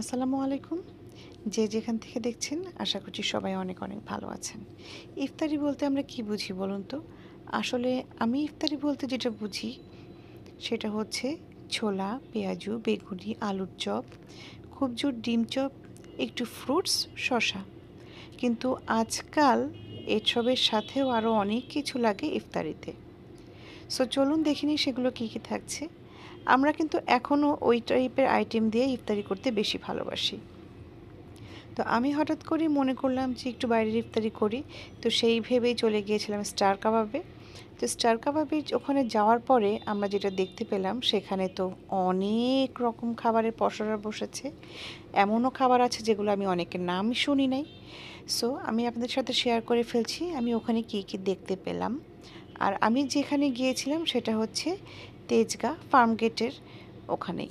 আসসালামু আলাইকুম যে যেখান থেকে দেখছেন আশা করছি সবাই অনেক অনেক ভালো আছেন ইফতারি বলতে আমরা কি বুঝি বলুন তো আসলে আমি ইফতারি বলতে যেটা বুঝি সেটা হচ্ছে ছোলা পেঁয়াজু বেগুনি আলুর চপ খুব জোর ডিম চপ একটু ফ্রুটস শশা কিন্তু আজকাল এসবের সাথেও আরও অনেক কিছু লাগে ইফতারিতে সো চলুন দেখিনি সেগুলো কী কী থাকছে আমরা কিন্তু এখনও ওই টাইপের আইটেম দিয়ে ইফতারি করতে বেশি ভালোবাসি তো আমি হঠাৎ করে মনে করলাম যে একটু বাইরের ইফতারি করি তো সেই ভেবেই চলে গিয়েছিলাম স্টার কাবাবে তো স্টার কাবাবে ওখানে যাওয়ার পরে আমরা যেটা দেখতে পেলাম সেখানে তো অনেক রকম খাবারের পসরা বসেছে এমনও খাবার আছে যেগুলো আমি অনেকের নাম শুনি নাই সো আমি আপনাদের সাথে শেয়ার করে ফেলছি আমি ওখানে কি কি দেখতে পেলাম আর আমি যেখানে গিয়েছিলাম সেটা হচ্ছে তেজগা ফার্ম গেটের ওখানেই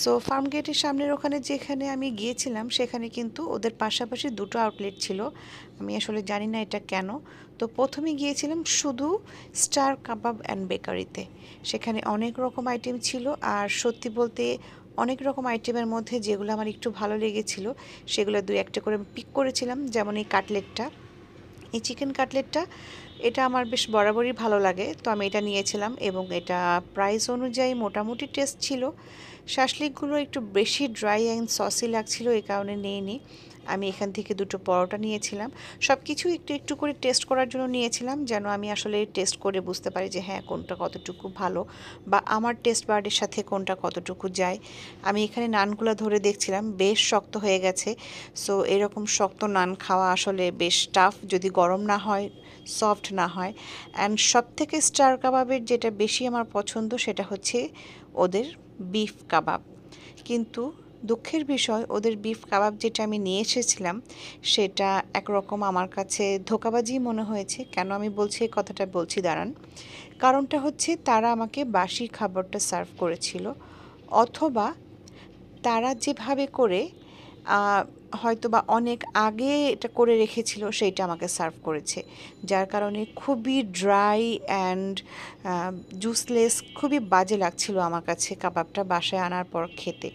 সো ফার্ম গেটের সামনের ওখানে যেখানে আমি গিয়েছিলাম সেখানে কিন্তু ওদের পাশাপাশি দুটো আউটলেট ছিল আমি আসলে জানি না এটা কেন তো প্রথমে গিয়েছিলাম শুধু স্টার কাবাব অ্যান্ড বেকারিতে সেখানে অনেক রকম আইটেম ছিল আর সত্যি বলতে অনেক রকম আইটেমের মধ্যে যেগুলো আমার একটু ভালো লেগেছিলো সেগুলো দুই একটা করে পিক করেছিলাম যেমন এই কাটলেটটা এই চিকেন কাটলেটটা এটা আমার বেশ বরাবরই ভালো লাগে তো আমি এটা নিয়েছিলাম এবং এটা প্রাইস অনুযায়ী মোটামুটি টেস্ট ছিল শাসলিকগুলো একটু বেশি ড্রাই অ্যান্ড সসি লাগছিলো এই কারণে নিয়ে নিই আমি এখান থেকে দুটো পরোটা নিয়েছিলাম সব কিছু একটু একটু করে টেস্ট করার জন্য নিয়েছিলাম যেন আমি আসলে টেস্ট করে বুঝতে পারি যে হ্যাঁ কোনটা কতটুকু ভালো বা আমার টেস্ট বার্ডের সাথে কোনটা কতটুকু যায় আমি এখানে নানগুলো ধরে দেখছিলাম বেশ শক্ত হয়ে গেছে সো এরকম শক্ত নান খাওয়া আসলে বেশ টাফ যদি গরম না হয় সফট না হয় অ্যান্ড সব থেকে স্টার কাবাবের যেটা বেশি আমার পছন্দ সেটা হচ্ছে ওদের বিফ কাবাব কিন্তু দুঃখের বিষয় ওদের বিফ কাবাব যেটা আমি নিয়ে এসেছিলাম সেটা একরকম আমার কাছে ধোকাবাজি মনে হয়েছে কেন আমি বলছি এই কথাটা বলছি দাঁড়ান কারণটা হচ্ছে তারা আমাকে বাসি খাবারটা সার্ভ করেছিল অথবা তারা যেভাবে করে হয়তো বা অনেক আগে এটা করে রেখেছিল সেইটা আমাকে সার্ভ করেছে যার কারণে খুবই ড্রাই অ্যান্ড জুসলেস খুবই বাজে লাগছিল আমার কাছে কাবাবটা বাসায় আনার পর খেতে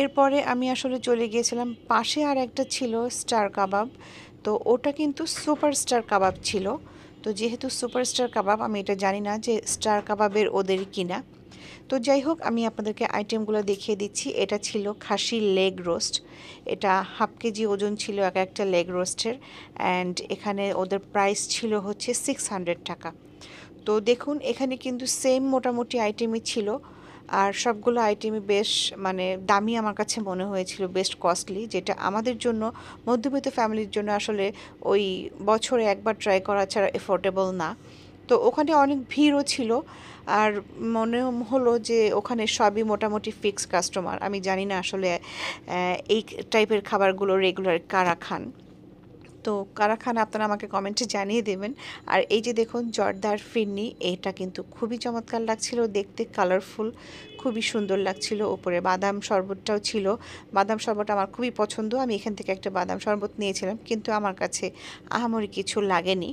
এরপরে আমি আসলে চলে গিয়েছিলাম পাশে আর একটা ছিল স্টার কাবাব তো ওটা কিন্তু সুপারস্টার কাবাব ছিল তো যেহেতু সুপারস্টার কাবাব আমি এটা জানি না যে স্টার কাবাবের ওদের কিনা তো যাই হোক আমি আপনাদেরকে আইটেমগুলো দেখিয়ে দিচ্ছি এটা ছিল খাসির লেগ রোস্ট এটা হাফ কেজি ওজন ছিল এক একটা লেগ রোস্টের অ্যান্ড এখানে ওদের প্রাইস ছিল হচ্ছে সিক্স হান্ড্রেড টাকা তো দেখুন এখানে কিন্তু সেম মোটামুটি আইটেমই ছিল আর সবগুলো আইটেমই বেশ মানে দামি আমার কাছে মনে হয়েছিল বেস্ট কস্টলি যেটা আমাদের জন্য মধ্যবিত্ত ফ্যামিলির জন্য আসলে ওই বছরে একবার ট্রাই করা ছাড়া এফোর্ডেবল না তো ওখানে অনেক ভিড়ও ছিল আর মনে হলো যে ওখানে সবই মোটামুটি ফিক্স কাস্টমার আমি জানি না আসলে এই টাইপের খাবারগুলো রেগুলার কারা খান তো কারা খান আপনারা আমাকে কমেন্টে জানিয়ে দেবেন আর এই যে দেখুন জর্দার ফিরনি এটা কিন্তু খুবই চমৎকার লাগছিল দেখতে কালারফুল খুবই সুন্দর লাগছিল ওপরে বাদাম শরবতটাও ছিল বাদাম শরবত আমার খুবই পছন্দ আমি এখান থেকে একটা বাদাম শরবত নিয়েছিলাম কিন্তু আমার কাছে আহামরি কিছু লাগেনি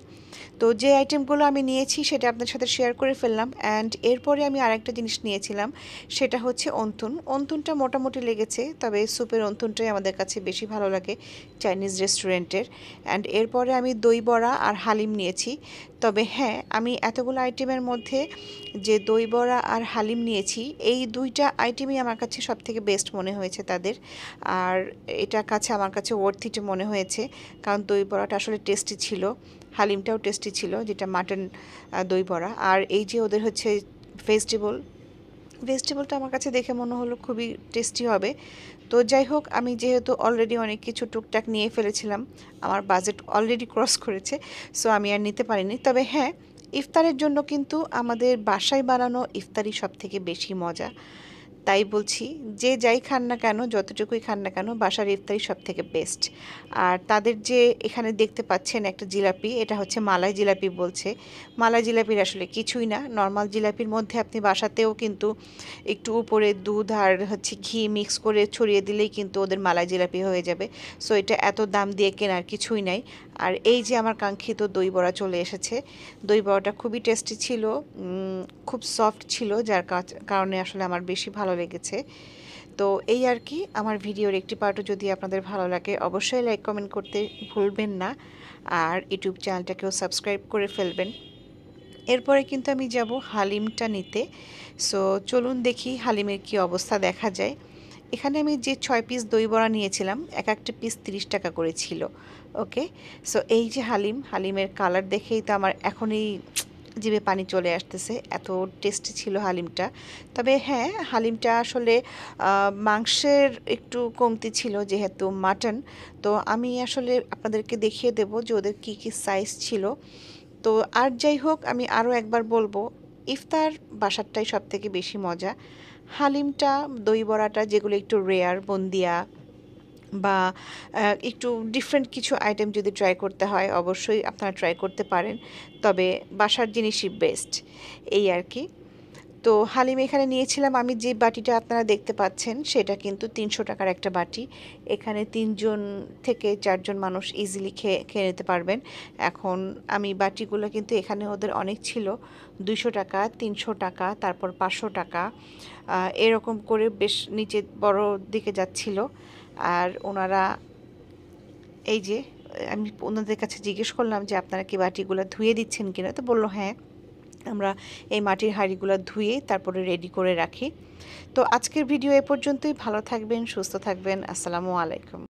তো যে আইটেমগুলো আমি নিয়েছি সেটা আপনার সাথে শেয়ার করে ফেললাম অ্যান্ড এরপরে আমি আর একটা জিনিস নিয়েছিলাম সেটা হচ্ছে অন্তুন অন্তুনটা মোটামুটি লেগেছে তবে সুপের অন্তুনটাই আমাদের কাছে বেশি ভালো লাগে চাইনিজ রেস্টুরেন্টের অ্যান্ড এরপরে আমি দই বড়া আর হালিম নিয়েছি তবে হ্যাঁ আমি এতগুলো আইটেমের মধ্যে যে দই বড়া আর হালিম নিয়েছি এই এই দুইটা আইটেমই আমার কাছে সব থেকে বেস্ট মনে হয়েছে তাদের আর এটার কাছে আমার কাছে ওয়ার্থিট মনে হয়েছে কারণ দই বড়াটা আসলে টেস্টি ছিল হালিমটাও টেস্টি ছিল যেটা মাটন দই বড়া আর এই যে ওদের হচ্ছে ভেজিটেবল ভেজিটেবলটা আমার কাছে দেখে মনে হলো খুবই টেস্টি হবে তো যাই হোক আমি যেহেতু অলরেডি অনেক কিছু টুকটাক নিয়ে ফেলেছিলাম আমার বাজেট অলরেডি ক্রস করেছে সো আমি আর নিতে পারিনি তবে হ্যাঁ ইফতারের জন্য কিন্তু আমাদের বাসায় বানানো ইফতারি সব থেকে বেশি মজা তাই বলছি যে যাই খান না কেন যতটুকুই খান না কেন বাসার ইফতারি সব থেকে বেস্ট আর তাদের যে এখানে দেখতে পাচ্ছেন একটা জিলাপি এটা হচ্ছে মালাই জিলাপি বলছে মালাই জিলাপির আসলে কিছুই না নর্মাল জিলাপির মধ্যে আপনি বাসাতেও কিন্তু একটু উপরে দুধ আর হচ্ছে ঘি মিক্স করে ছড়িয়ে দিলেই কিন্তু ওদের মালাই জিলাপি হয়ে যাবে সো এটা এত দাম দিয়ে কেনার কিছুই নাই আর এই যে আমার কাঙ্ক্ষিত দই বড়া চলে এসেছে দই বড়াটা খুবই টেস্টি ছিল খুব সফট ছিল যার কারণে আসলে আমার বেশি ভালো লেগেছে তো এই আর কি আমার ভিডিওর একটি পার্টও যদি আপনাদের ভালো লাগে অবশ্যই লাইক কমেন্ট করতে ভুলবেন না আর ইউটিউব চ্যানেলটাকেও সাবস্ক্রাইব করে ফেলবেন এরপরে কিন্তু আমি যাব হালিমটা নিতে সো চলুন দেখি হালিমের কি অবস্থা দেখা যায় এখানে আমি যে ছয় পিস দই বড়া নিয়েছিলাম এক একটা পিস তিরিশ টাকা করে ছিল ওকে সো এই যে হালিম হালিমের কালার দেখেই তো আমার এখনই জিভে পানি চলে আসতেছে এত টেস্টি ছিল হালিমটা তবে হ্যাঁ হালিমটা আসলে মাংসের একটু কমতি ছিল যেহেতু মাটন তো আমি আসলে আপনাদেরকে দেখিয়ে দেব যে ওদের কী কী সাইজ ছিল তো আর যাই হোক আমি আরও একবার বলবো ইফতার বাসারটাই সব থেকে বেশি মজা হালিমটা দই বড়াটা যেগুলো একটু রেয়ার বন্দিয়া বা একটু ডিফারেন্ট কিছু আইটেম যদি ট্রাই করতে হয় অবশ্যই আপনারা ট্রাই করতে পারেন তবে বাসার জিনিসই বেস্ট এই আর কি তো হালিম এখানে নিয়েছিলাম আমি যে বাটিটা আপনারা দেখতে পাচ্ছেন সেটা কিন্তু তিনশো টাকার একটা বাটি এখানে তিনজন থেকে চারজন মানুষ ইজিলি খেয়ে খেয়ে নিতে পারবেন এখন আমি বাটিগুলো কিন্তু এখানে ওদের অনেক ছিল দুইশো টাকা তিনশো টাকা তারপর পাঁচশো টাকা এরকম করে বেশ নিচে বড় দিকে যাচ্ছিল আর ওনারা এই যে আমি ওনাদের কাছে জিজ্ঞেস করলাম যে আপনারা কি বাটিগুলো ধুয়ে দিচ্ছেন কিনা তো বললো হ্যাঁ আমরা এই মাটির হাঁড়িগুলো ধুয়ে তারপরে রেডি করে রাখি তো আজকের ভিডিও এ পর্যন্তই ভালো থাকবেন সুস্থ থাকবেন আসসালামু আলাইকুম